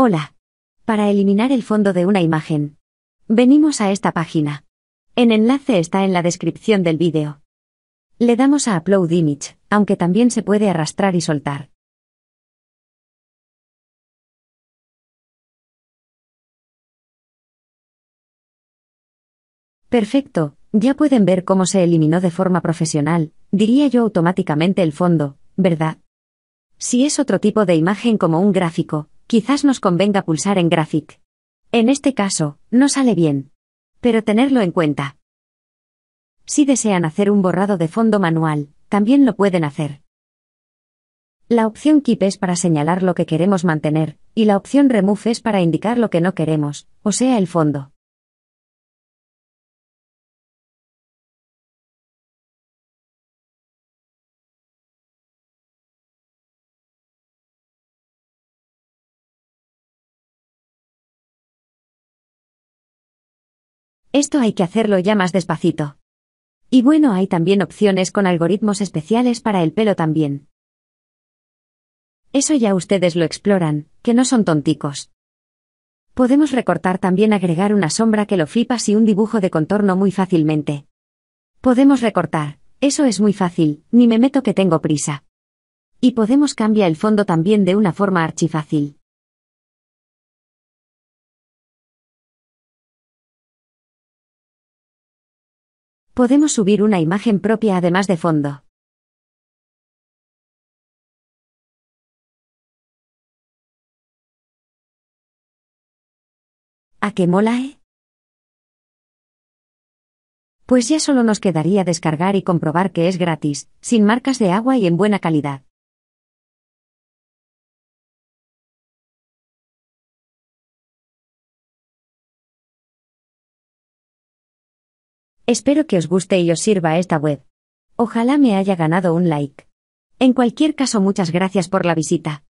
Hola. Para eliminar el fondo de una imagen. Venimos a esta página. El enlace está en la descripción del vídeo. Le damos a Upload Image, aunque también se puede arrastrar y soltar. Perfecto, ya pueden ver cómo se eliminó de forma profesional, diría yo automáticamente el fondo, ¿verdad? Si es otro tipo de imagen como un gráfico, quizás nos convenga pulsar en Graphic. En este caso, no sale bien. Pero tenerlo en cuenta. Si desean hacer un borrado de fondo manual, también lo pueden hacer. La opción Keep es para señalar lo que queremos mantener, y la opción Remove es para indicar lo que no queremos, o sea, el fondo. Esto hay que hacerlo ya más despacito. Y bueno, hay también opciones con algoritmos especiales para el pelo también. Eso ya ustedes lo exploran, que no son tonticos. Podemos recortar también agregar una sombra que lo flipas y un dibujo de contorno muy fácilmente. Podemos recortar, eso es muy fácil, ni me meto que tengo prisa. Y podemos cambiar el fondo también de una forma archifácil. Podemos subir una imagen propia además de fondo. ¿A qué mola, eh? Pues ya solo nos quedaría descargar y comprobar que es gratis, sin marcas de agua y en buena calidad. Espero que os guste y os sirva esta web. Ojalá me haya ganado un like. En cualquier caso, muchas gracias por la visita.